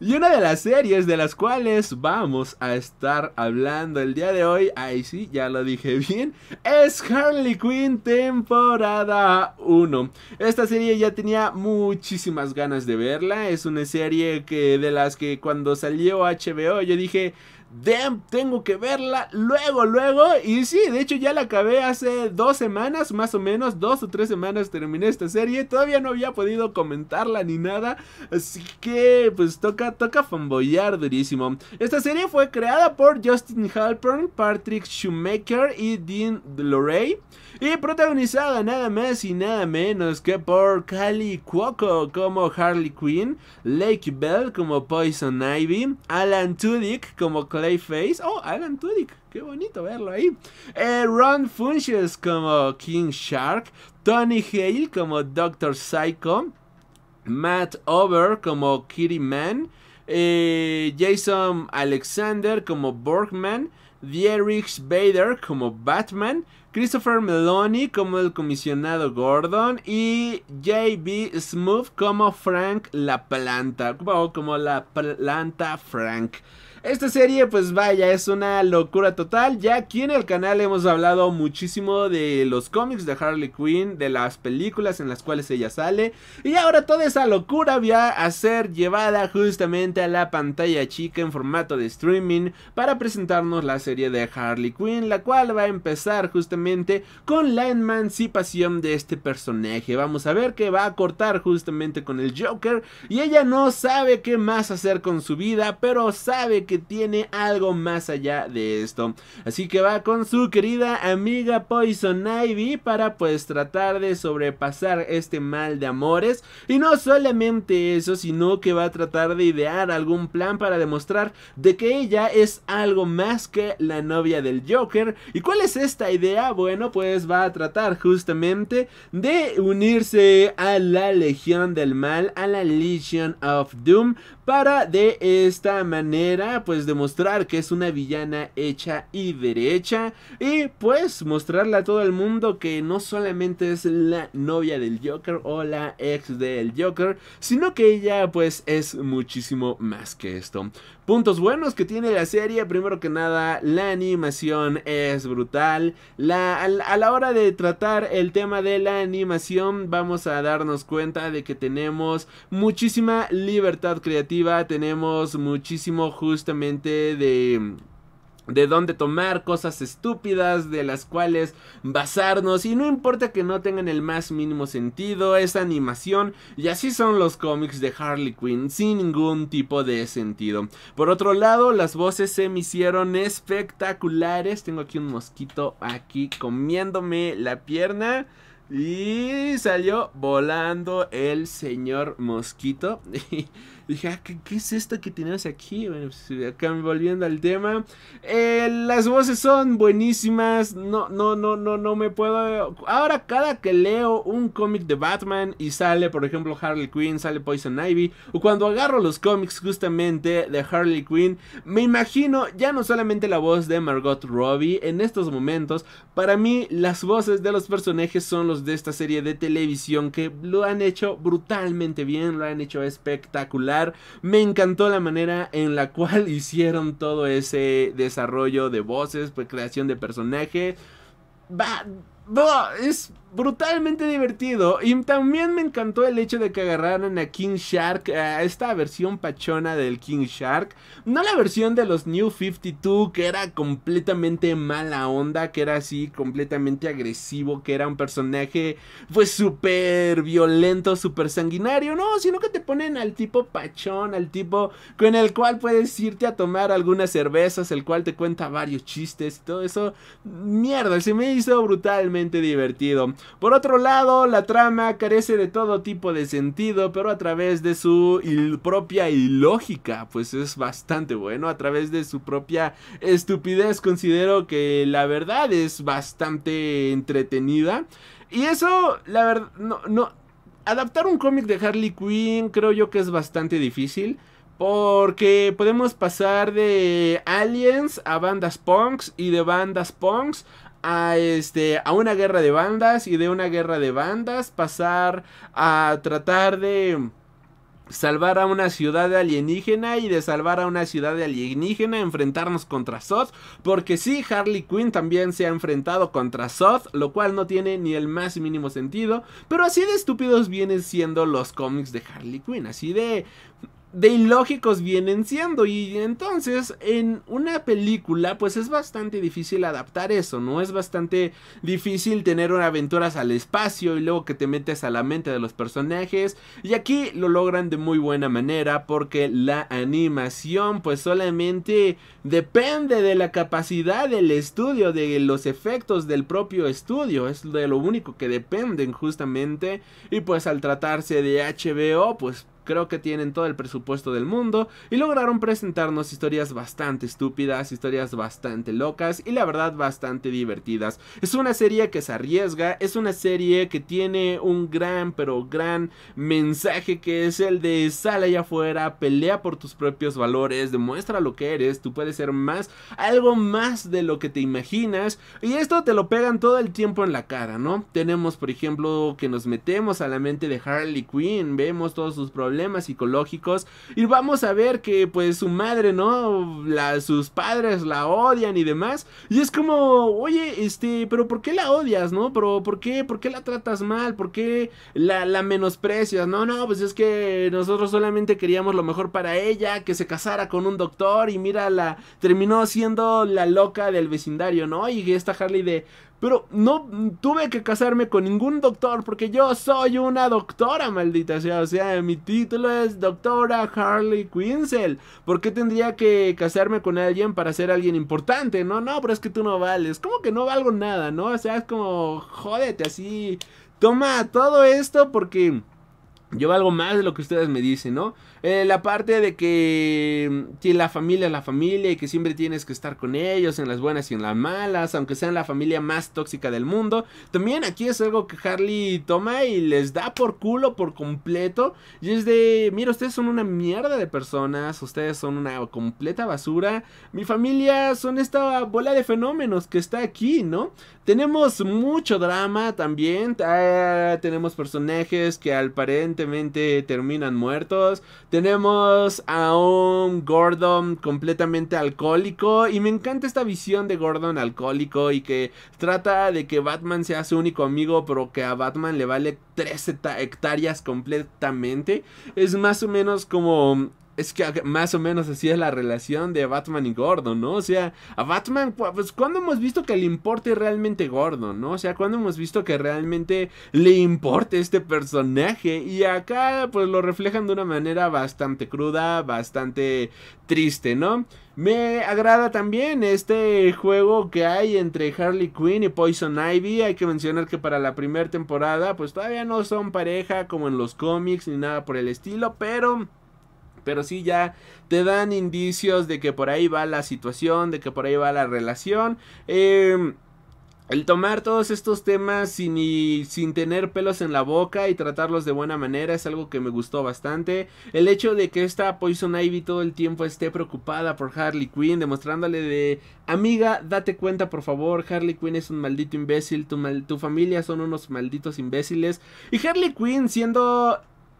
Y una de las series de las cuales vamos a estar hablando el día de hoy, ahí sí, ya lo dije bien, es Harley Quinn temporada 1. Esta serie ya tenía muchísimas ganas de verla, es una serie que de las que cuando salió HBO yo dije, damn, tengo que verla luego, luego. Y sí, de hecho ya la acabé hace dos semanas, más o menos, dos o tres semanas terminé esta serie. Todavía no había podido comentarla ni nada. Así que pues toca, toca fanboyar durísimo. Esta serie fue creada por Justin Halpern, Patrick Schumacher y Dean DeLorey. Y protagonizada nada más y nada menos que por Kali Cuoco como Harley Quinn, Lake Bell como Poison Ivy, Alan Tudyk como Oh, Alan Tudyk. Qué bonito verlo ahí. Eh, Ron Funches como King Shark. Tony Hale como Doctor Psycho. Matt Over como Kitty Man. Eh, Jason Alexander como Borgman. Dierich Bader como Batman. Christopher Meloni como el comisionado Gordon y J.B. Smooth como Frank la planta, oh, como la planta Frank. Esta serie, pues vaya, es una locura total. Ya aquí en el canal hemos hablado muchísimo de los cómics de Harley Quinn, de las películas en las cuales ella sale. Y ahora toda esa locura va a ser llevada justamente a la pantalla chica en formato de streaming para presentarnos la serie de Harley Quinn, la cual va a empezar justamente con la emancipación de este personaje. Vamos a ver que va a cortar justamente con el Joker y ella no sabe qué más hacer con su vida, pero sabe que que tiene algo más allá de esto. Así que va con su querida amiga Poison Ivy para pues tratar de sobrepasar este mal de amores. Y no solamente eso, sino que va a tratar de idear algún plan para demostrar de que ella es algo más que la novia del Joker. ¿Y cuál es esta idea? Bueno, pues va a tratar justamente de unirse a la Legión del Mal, a la Legion of Doom, para de esta manera pues demostrar que es una villana hecha y derecha y pues mostrarle a todo el mundo que no solamente es la novia del Joker o la ex del Joker, sino que ella pues es muchísimo más que esto. Puntos buenos que tiene la serie, primero que nada la animación es brutal, a la hora de tratar el tema de la animación vamos a darnos cuenta de que tenemos muchísima libertad creativa tenemos muchísimo justamente de de dónde tomar cosas estúpidas de las cuales basarnos y no importa que no tengan el más mínimo sentido esa animación y así son los cómics de Harley Quinn sin ningún tipo de sentido por otro lado las voces se me hicieron espectaculares tengo aquí un mosquito aquí comiéndome la pierna y salió volando el señor Mosquito. Y dije, ah, ¿qué, es esto que tenemos aquí? Bueno, pues, volviendo al tema. Eh, las voces son buenísimas. No, no, no, no, no me puedo. Ahora, cada que leo un cómic de Batman y sale, por ejemplo, Harley Quinn, sale Poison Ivy. O cuando agarro los cómics justamente de Harley Quinn, me imagino ya no solamente la voz de Margot Robbie. En estos momentos, para mí, las voces de los personajes son los de esta serie de televisión que lo han hecho brutalmente bien, lo han hecho espectacular. Me encantó la manera en la cual hicieron todo ese desarrollo de voces, pues, creación de personaje. Va, es brutalmente divertido. Y también me encantó el hecho de que agarraran a King Shark, a esta versión pachona del King Shark. No la versión de los New 52, que era completamente mala onda, que era así, completamente agresivo, que era un personaje pues súper violento, súper sanguinario. No, sino que te ponen al tipo pachón, al tipo con el cual puedes irte a tomar algunas cervezas, el cual te cuenta varios chistes y todo eso. Mierda, se me hizo brutal divertido. Por otro lado, la trama carece de todo tipo de sentido, pero a través de su propia ilógica, pues es bastante bueno. A través de su propia estupidez, considero que la verdad es bastante entretenida. Y eso, la verdad, no, no. Adaptar un cómic de Harley Quinn creo yo que es bastante difícil. Porque podemos pasar de aliens a bandas punks y de bandas punks a este a una guerra de bandas y de una guerra de bandas pasar a tratar de salvar a una ciudad alienígena y de salvar a una ciudad alienígena enfrentarnos contra Zod, porque sí Harley Quinn también se ha enfrentado contra Zod lo cual no tiene ni el más mínimo sentido pero así de estúpidos vienen siendo los cómics de Harley Quinn así de de ilógicos vienen siendo y entonces en una película pues es bastante difícil adaptar eso, ¿no? Es bastante difícil tener aventuras al espacio y luego que te metes a la mente de los personajes y aquí lo logran de muy buena manera porque la animación pues solamente depende de la capacidad del estudio, de los efectos del propio estudio, es de lo único que dependen justamente y pues al tratarse de HBO pues creo que tienen todo el presupuesto del mundo y lograron presentarnos historias bastante estúpidas, historias bastante locas y la verdad bastante divertidas. Es una serie que se arriesga, es una serie que tiene un gran pero gran mensaje que es el de sal allá afuera, pelea por tus propios valores, demuestra lo que eres, tú puedes ser más, algo más de lo que te imaginas y esto te lo pegan todo el tiempo en la cara, ¿no? Tenemos por ejemplo que nos metemos a la mente de Harley Quinn, vemos todos sus problemas psicológicos. Y vamos a ver que pues su madre, ¿no? La, sus padres la odian y demás. Y es como, oye, este, pero ¿por qué la odias, no? Pero ¿por qué? ¿Por qué la tratas mal? ¿Por qué la, menosprecias? No, no, pues es que nosotros solamente queríamos lo mejor para ella, que se casara con un doctor y mira, la terminó siendo la loca del vecindario, ¿no? Y esta Harley de, pero no tuve que casarme con ningún doctor porque yo soy una doctora, maldita sea. O sea, mi tío título es Doctora Harley Quinzel. ¿Por qué tendría que casarme con alguien para ser alguien importante? No, no, pero es que tú no vales. Como que no valgo nada, ¿no? O sea, es como, jódete así. Toma todo esto porque yo valgo más de lo que ustedes me dicen, ¿no? Eh, la parte de mm, que, la familia es la familia y que siempre tienes que estar con ellos en las buenas y en las malas, aunque sean la familia más tóxica del mundo. También aquí es algo que Harley toma y les da por culo por completo. Y es de, mira, ustedes son una mierda de personas, ustedes son una completa basura. Mi familia son esta bola de fenómenos que está aquí, ¿no? Tenemos mucho drama también, ah, tenemos personajes que al parente terminan muertos. Tenemos a un Gordon completamente alcohólico y me encanta esta visión de Gordon alcohólico y que trata de que Batman sea su único amigo pero que a Batman le vale 3 hectáreas completamente. Es más o menos como es que más o menos así es la relación de Batman y Gordon, ¿no? O sea, a Batman, pues ¿cuándo hemos visto que le importe realmente Gordon, ¿no? O sea, ¿cuándo hemos visto que realmente le importe este personaje? Y acá pues lo reflejan de una manera bastante cruda, bastante triste, ¿no? Me agrada también este juego que hay entre Harley Quinn y Poison Ivy. Hay que mencionar que para la primera temporada pues todavía no son pareja como en los cómics ni nada por el estilo, pero... Pero sí ya te dan indicios de que por ahí va la situación, de que por ahí va la relación. Em, el tomar todos estos temas sin, y, sin tener pelos en la boca y tratarlos de buena manera es algo que me gustó bastante. El hecho de que esta Poison Ivy todo el tiempo esté preocupada por Harley Quinn, demostrándole de amiga, date cuenta por favor, Harley Quinn es un maldito imbécil, tu familia son unos malditos imbéciles. Y Harley Quinn siendo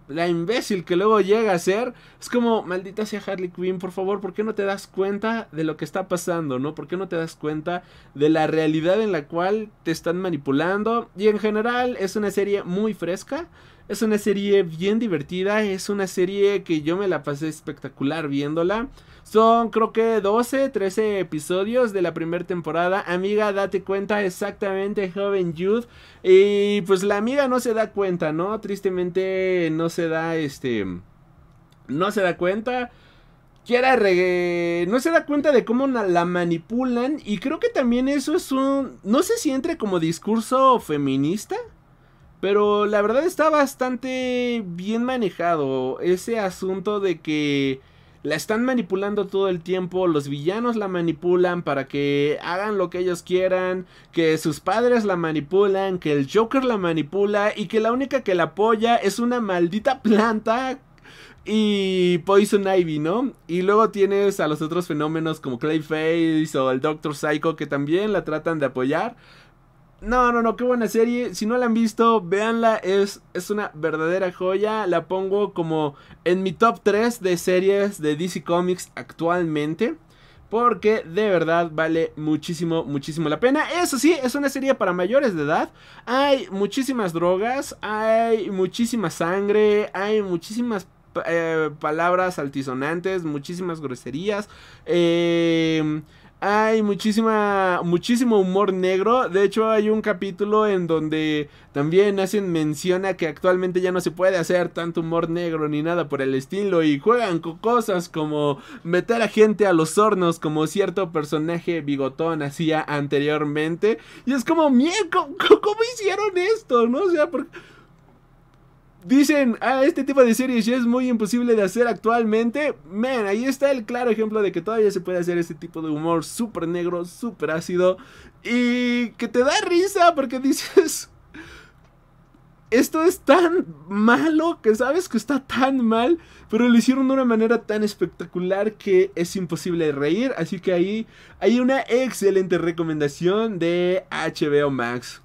la imbécil que luego llega a ser, es como, maldita sea Harley Quinn, por favor, ¿por qué no te das cuenta de lo que está pasando, no? ¿Por qué no te das cuenta de la realidad en la cual te están manipulando? Y en general es una serie muy fresca, es una serie bien divertida, es una serie que yo me la pasé espectacular viéndola. Son creo que 12, 13 episodios de la primera temporada. Amiga, date cuenta exactamente, joven youth Y pues la amiga no se da cuenta, ¿no? Tristemente no se da este... No se da cuenta. Quiere reggae. No se da cuenta de cómo la manipulan. Y creo que también eso es un. No sé si entre como discurso feminista. Pero la verdad está bastante bien manejado ese asunto de que la están manipulando todo el tiempo, los villanos la manipulan para que hagan lo que ellos quieran, que sus padres la manipulan, que el Joker la manipula y que la única que la apoya es una maldita planta y Poison Ivy, ¿no? Y luego tienes a los otros fenómenos como Clayface o el Doctor Psycho que también la tratan de apoyar. No, no, no, qué buena serie. Si no la han visto, véanla. Es, es una verdadera joya. La pongo como en mi top 3 de series de DC Comics actualmente. Porque de verdad vale muchísimo, muchísimo la pena. Eso sí, es una serie para mayores de edad. Hay muchísimas drogas, hay muchísima sangre, hay muchísimas eh, palabras altisonantes, muchísimas groserías. Eh hay muchísima, muchísimo humor negro. De hecho, hay un capítulo en donde también hacen mención a que actualmente ya no se puede hacer tanto humor negro ni nada por el estilo. Y juegan con cosas como meter a gente a los hornos, como cierto personaje bigotón hacía anteriormente. Y es como, mierda, ¿cómo, hicieron esto? ¿No? O sea, ¿por, Dicen, ah, este tipo de series ya es muy imposible de hacer actualmente. Man, ahí está el claro ejemplo de que todavía se puede hacer este tipo de humor súper negro, súper ácido. Y que te da risa porque dices, esto es tan malo que sabes que está tan mal, pero lo hicieron de una manera tan espectacular que es imposible de reír. Así que ahí hay una excelente recomendación de HBO Max.